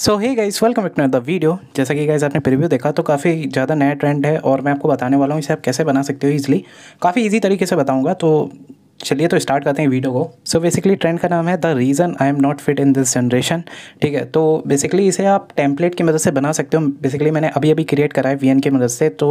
so hey guys welcome back to the video जैसा कि guys आपने प्रीव्यू देखा तो काफ़ी ज़्यादा नया ट्रेंड है और मैं आपको बताने वाला हूँ इसे आप कैसे बना सकते हो ईजिली काफ़ी ईजी तरीके से बताऊँगा तो चलिए तो स्टार्ट करते हैं वीडियो को सो बेसिकली ट्रेंड का नाम है the reason I am not fit in this generation ठीक है तो बेसिकली इसे आप टेम्पलेट की मदद से बना सकते हो बेसिकली मैंने अभी अभी क्रिएट करा है वी की मदद से तो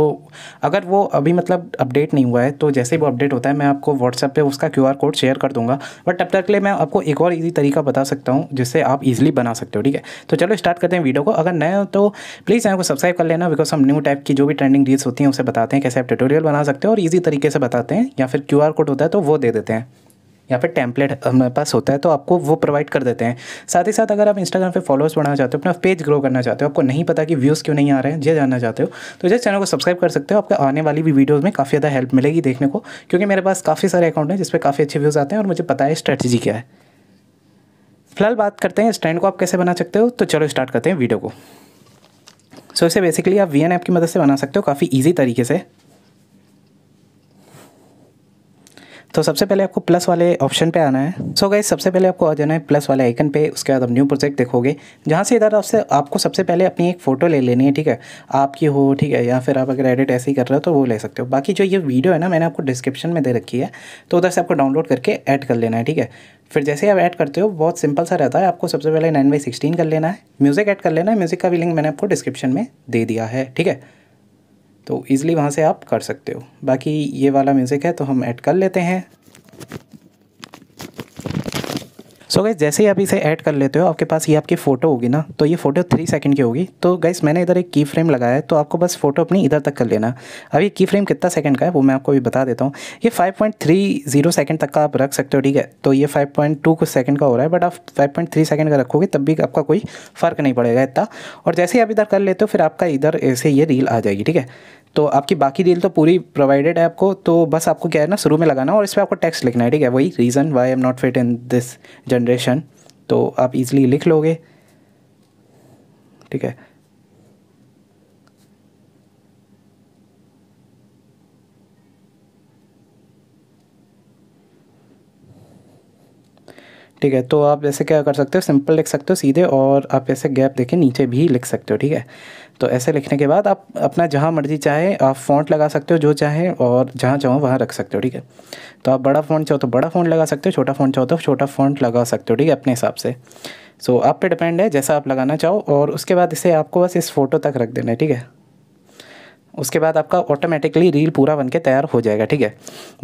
अगर वो अभी मतलब अपडेट नहीं हुआ है तो जैसे ही वो अपडेट होता है मैं आपको व्हाट्सएप पर उसका क्यू कोड शेयर कर दूँगा बट तब तक के लिए मैं आपको एक और ईजी तरीका बता सकता हूँ जिससे आप ईजिली बना सकते हो ठीक है तो चलो स्टार्ट करते हैं वीडियो को अगर नए हो तो प्लीज़ चैनल को सब्सक्राइब कर लेना बिकॉज हम न्यू टाइप की जो भी ट्रेंडिंग रील्स होती हैं उसे बताते हैं कैसे आप ट्यूटोरियल बना सकते हो और ईजी तरीके से बताते हैं या फिर क्यू कोड होता है तो वो दे देते देते हैं यहाँ पे टेम्पलेट हमारे पास होता है तो आपको वो प्रोवाइड कर देते हैं साथ ही साथ अगर आप इंस्टाग्राम पे फॉलोअर्स बढ़ाना चाहते हो अपना पेज ग्रो करना चाहते हो आपको नहीं पता कि व्यूज़ क्यों नहीं आ रहे हैं ये जानना चाहते हो तो जैसे चैनल को सब्सक्राइब कर सकते हो आपके आने वाली भी वीडियोज़ में काफ़ी ज़्यादा हेल्प मिलेगी देखने को क्योंकि मेरे पास काफ़ी सारे अकाउंट हैं जिसपे काफ़ी अच्छे व्यूज़ आते हैं और मुझे पता है स्ट्रैटेजी क्या है फिलहाल बात करते हैं स्टैंड को आप कैसे बना सकते हो तो चलो स्टार्ट करते हैं वीडियो को सो इसे बेसिकली आप वी ऐप की मदद से बना सकते हो काफ़ी ईजी तरीके से तो सबसे पहले आपको प्लस वाले ऑप्शन पे आना है सो so गाइज सबसे पहले आपको आ जाना है प्लस वाले आइकन पे उसके बाद आप न्यू प्रोजेक्ट देखोगे जहाँ से इधर आपसे आपको सबसे पहले अपनी एक फ़ोटो ले लेनी है ठीक है आपकी हो ठीक है या फिर आप अगर एडिट ऐसे ही कर रहे हो तो वो ले सकते हो बाकी जो ये वीडियो है ना मैंने आपको डिस्क्रिप्शन में दे रखी है तो उधर से आपको डाउनलोड करके ऐड कर लेना है ठीक है फिर जैसे ही आप ऐड करते हो बहुत सिंपल सा रहता है आपको सबसे पहले नाइन बाई सिक्सटीन कर लेना है म्यूज़िक ऐड कर लेना है म्यूज़िक का भी लिंक मैंने आपको डिस्क्रिप्शन में दे दिया है ठीक है तो ईज़िली वहाँ से आप कर सकते हो बाकी ये वाला म्यूज़िक है तो हम ऐड कर लेते हैं सो so गैस जैसे ही आप इसे ऐड कर लेते हो आपके पास ये आपकी फ़ोटो होगी ना तो ये फ़ोटो थ्री सेकंड की होगी तो गाइस मैंने इधर एक की फ्रेम लगाया है तो आपको बस फ़ोटो अपनी इधर तक कर लेना अब ये की फ्रेम कितना सेकंड का है वो मैं आपको भी बता देता हूँ ये 5.30 सेकंड तक का आप रख सकते हो ठीक है तो ये 5.2 कुछ सेकंड का हो रहा है बट आप फाइव सेकंड का रखोगे तब भी आपका कोई फ़र्क नहीं पड़ेगा इतना और जैसे ही आप इधर कर लेते हो फिर आपका इधर ऐसे ये रील आ जाएगी ठीक है तो आपकी बाकी डील तो पूरी प्रोवाइडेड है आपको तो बस आपको क्या है ना शुरू में लगाना और इस पर आपको टैक्स लिखना है ठीक है वही reason why am not fit in this generation तो आप इजीली लिख लोगे ठीक है ठीक है तो आप जैसे क्या कर सकते हो सिंपल लिख सकते हो सीधे और आप ऐसे गैप देखे नीचे भी लिख सकते हो ठीक है तो ऐसे लिखने के बाद आप अपना जहाँ मर्जी चाहे आप फ़ॉन्ट लगा सकते हो जो चाहे और जहाँ चाहो वहाँ रख सकते हो ठीक है तो आप बड़ा फ़ॉन्ट चाहो तो बड़ा फ़ॉन्ट लगा सकते हो छोटा फ़ॉन्ट चाहो तो छोटा फ़ॉन्ट लगा सकते हो ठीक है अपने हिसाब से सो आप पे डिपेंड है जैसा आप लगाना चाहो और उसके बाद इसे आपको बस इस फ़ोटो तक रख देना है ठीक है उसके बाद आपका ऑटोमेटिकली रील पूरा बन के तैयार हो जाएगा ठीक है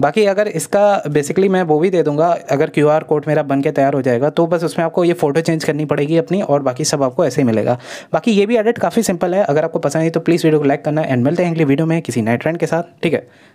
बाकी अगर इसका बेसिकली मैं वो भी दे दूंगा अगर क्यू आर कोड मेरा बन के तैयार हो जाएगा तो बस उसमें आपको ये फ़ोटो चेंज करनी पड़ेगी अपनी और बाकी सब आपको ऐसे ही मिलेगा बाकी ये भी एडिट काफ़ी सिंपल है अगर आपको पसंद है तो प्लीज़ वीडियो को लाइक करना एंड मिलते हैं अगली वीडियो में किसी नए ट्रेंड के साथ ठीक है